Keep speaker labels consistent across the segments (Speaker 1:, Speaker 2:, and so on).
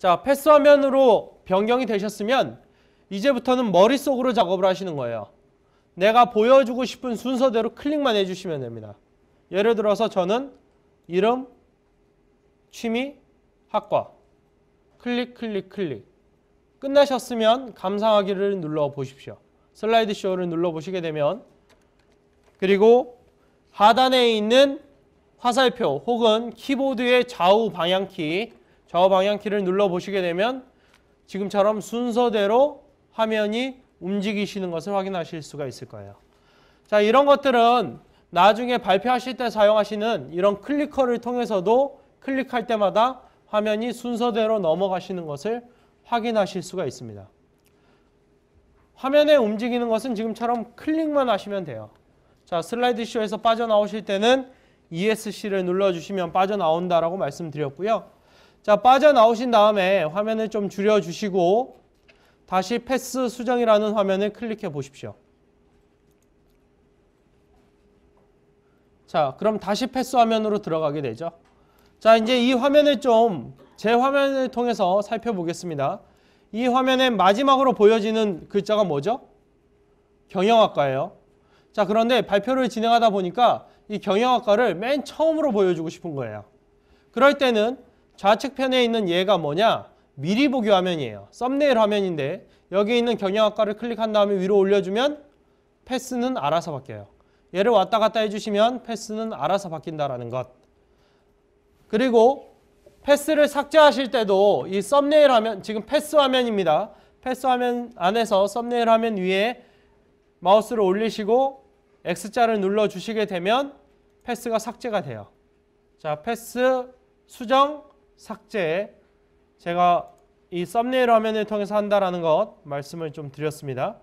Speaker 1: 자, 패스 화면으로 변경이 되셨으면 이제부터는 머릿속으로 작업을 하시는 거예요. 내가 보여주고 싶은 순서대로 클릭만 해주시면 됩니다. 예를 들어서 저는 이름, 취미, 학과 클릭 클릭 클릭 끝나셨으면 감상하기를 눌러 보십시오. 슬라이드 쇼를 눌러 보시게 되면 그리고 하단에 있는 화살표 혹은 키보드의 좌우 방향키 좌우 방향 키를 눌러 보시게 되면 지금처럼 순서대로 화면이 움직이시는 것을 확인하실 수가 있을 거예요. 자, 이런 것들은 나중에 발표하실 때 사용하시는 이런 클리커를 통해서도 클릭할 때마다 화면이 순서대로 넘어가시는 것을 확인하실 수가 있습니다. 화면에 움직이는 것은 지금처럼 클릭만 하시면 돼요. 자, 슬라이드쇼에서 빠져나오실 때는 ESC를 눌러주시면 빠져나온다라고 말씀드렸고요. 자, 빠져나오신 다음에 화면을 좀 줄여주시고 다시 패스 수정이라는 화면을 클릭해 보십시오. 자, 그럼 다시 패스 화면으로 들어가게 되죠. 자, 이제 이 화면을 좀 제 화면을 통해서 살펴보겠습니다. 이 화면의 마지막으로 보여지는 글자가 뭐죠? 경영학과예요. 자, 그런데 발표를 진행하다 보니까 이 경영학과를 맨 처음으로 보여주고 싶은 거예요. 그럴 때는 좌측편에 있는 얘가 뭐냐? 미리 보기 화면이에요. 썸네일 화면인데 여기 있는 경영학과를 클릭한 다음에 위로 올려주면 패스는 알아서 바뀌어요. 얘를 왔다 갔다 해주시면 패스는 알아서 바뀐다라는 것. 그리고 패스를 삭제하실 때도 이 썸네일 화면, 지금 패스 화면입니다. 패스 화면 안에서 썸네일 화면 위에 마우스를 올리시고 X자를 눌러주시게 되면 패스가 삭제가 돼요. 자, 패스 수정 삭제 제가 이 썸네일 화면을 통해서 한다라는 것 말씀을 좀 드렸습니다.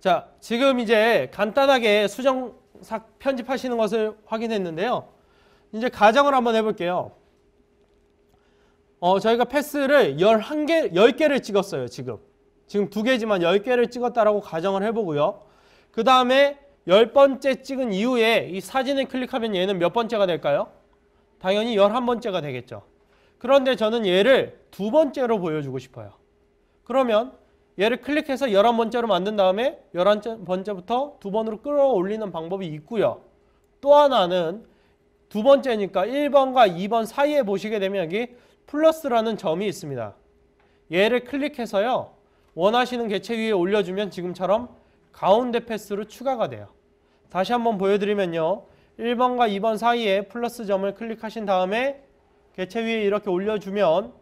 Speaker 1: 자, 지금 이제 간단하게 수정 삭 편집하시는 것을 확인했는데요. 이제 가정을 한번 해볼게요. 어, 저희가 패스를 11개, 10개를 찍었어요, 지금. 지금 두 개지만 10개를 찍었다라고 가정을 해보고요. 그 다음에 10번째 찍은 이후에 이 사진을 클릭하면 얘는 몇 번째가 될까요? 당연히 11번째가 되겠죠. 그런데 저는 얘를 두 번째로 보여주고 싶어요. 그러면 얘를 클릭해서 11번째로 만든 다음에 11번째부터 두 번으로 끌어올리는 방법이 있고요. 또 하나는 두 번째니까 1번과 2번 사이에 보시게 되면 여기 플러스라는 점이 있습니다. 얘를 클릭해서요. 원하시는 개체 위에 올려주면 지금처럼 가운데 패스로 추가가 돼요. 다시 한번 보여드리면요. 1번과 2번 사이에 플러스 점을 클릭하신 다음에 개체 위에 이렇게 올려주면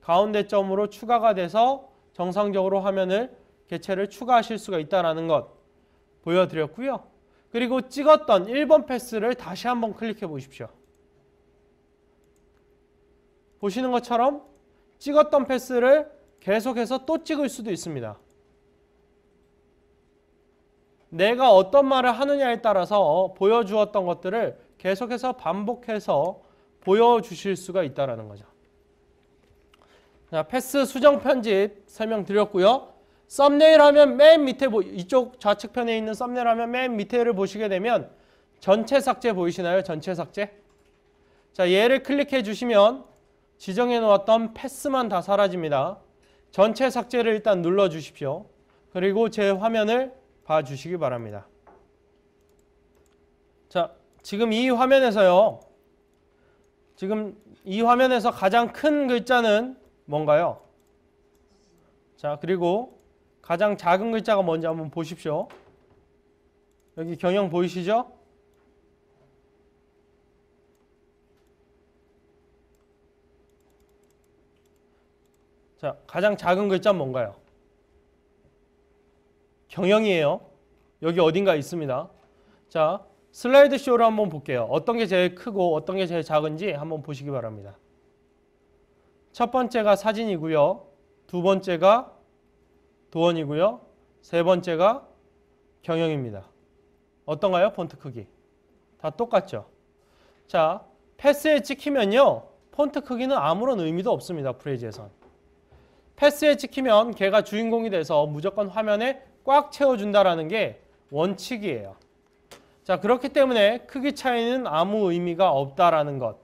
Speaker 1: 가운데 점으로 추가가 돼서 정상적으로 화면을 개체를 추가하실 수가 있다는 것 보여드렸고요. 그리고 찍었던 1번 패스를 다시 한번 클릭해 보십시오. 보시는 것처럼 찍었던 패스를 계속해서 또 찍을 수도 있습니다. 내가 어떤 말을 하느냐에 따라서 보여주었던 것들을 계속해서 반복해서 보여주실 수가 있다는 거죠. 자, 패스 수정 편집 설명드렸고요. 썸네일 하면 맨 밑에 이쪽 좌측편에 있는 썸네일 하면 맨 밑에를 보시게 되면 전체 삭제 보이시나요? 전체 삭제. 자, 얘를 클릭해 주시면 지정해 놓았던 패스만 다 사라집니다. 전체 삭제를 일단 눌러 주십시오. 그리고 제 화면을 봐주시기 바랍니다. 자, 지금 이 화면에서요. 지금 이 화면에서 가장 큰 글자는 뭔가요? 자, 그리고 가장 작은 글자가 뭔지 한번 보십시오. 여기 경영 보이시죠? 자, 가장 작은 글자 뭔가요? 경영이에요. 여기 어딘가 있습니다. 자, 슬라이드 쇼를 한번 볼게요. 어떤 게 제일 크고 어떤 게 제일 작은지 한번 보시기 바랍니다. 첫 번째가 사진이고요. 두 번째가 도원이고요. 세 번째가 경영입니다. 어떤가요? 폰트 크기. 다 똑같죠? 자, 패스에 찍히면요. 폰트 크기는 아무런 의미도 없습니다. 프레이즈에선. 패스에 찍히면 걔가 주인공이 돼서 무조건 화면에 꽉 채워준다라는 게 원칙이에요. 자 그렇기 때문에 크기 차이는 아무 의미가 없다라는 것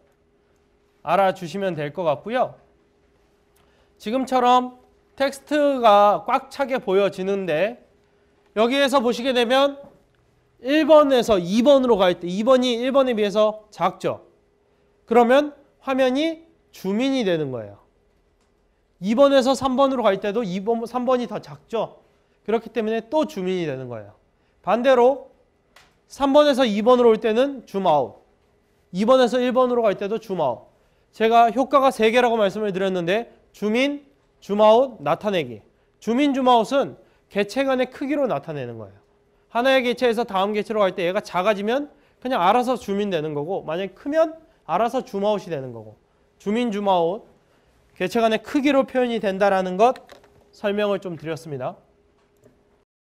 Speaker 1: 알아주시면 될 것 같고요. 지금처럼 텍스트가 꽉 차게 보여지는데 여기에서 보시게 되면 1번에서 2번으로 갈 때 2번이 1번에 비해서 작죠. 그러면 화면이 줌인이 되는 거예요. 2번에서 3번으로 갈 때도 2번, 3번이 더 작죠. 그렇기 때문에 또 주민이 되는 거예요. 반대로 3번에서 2번으로 올 때는 줌아웃. 2번에서 1번으로 갈 때도 줌아웃. 제가 효과가 3개라고 말씀을 드렸는데 주민, 줌아웃, 나타내기. 주민, 줌아웃은 개체 간의 크기로 나타내는 거예요. 하나의 개체에서 다음 개체로 갈 때 얘가 작아지면 그냥 알아서 주민 되는 거고 만약에 크면 알아서 줌아웃이 되는 거고 주민, 줌아웃, 개체 간의 크기로 표현이 된다라는 것 설명을 좀 드렸습니다.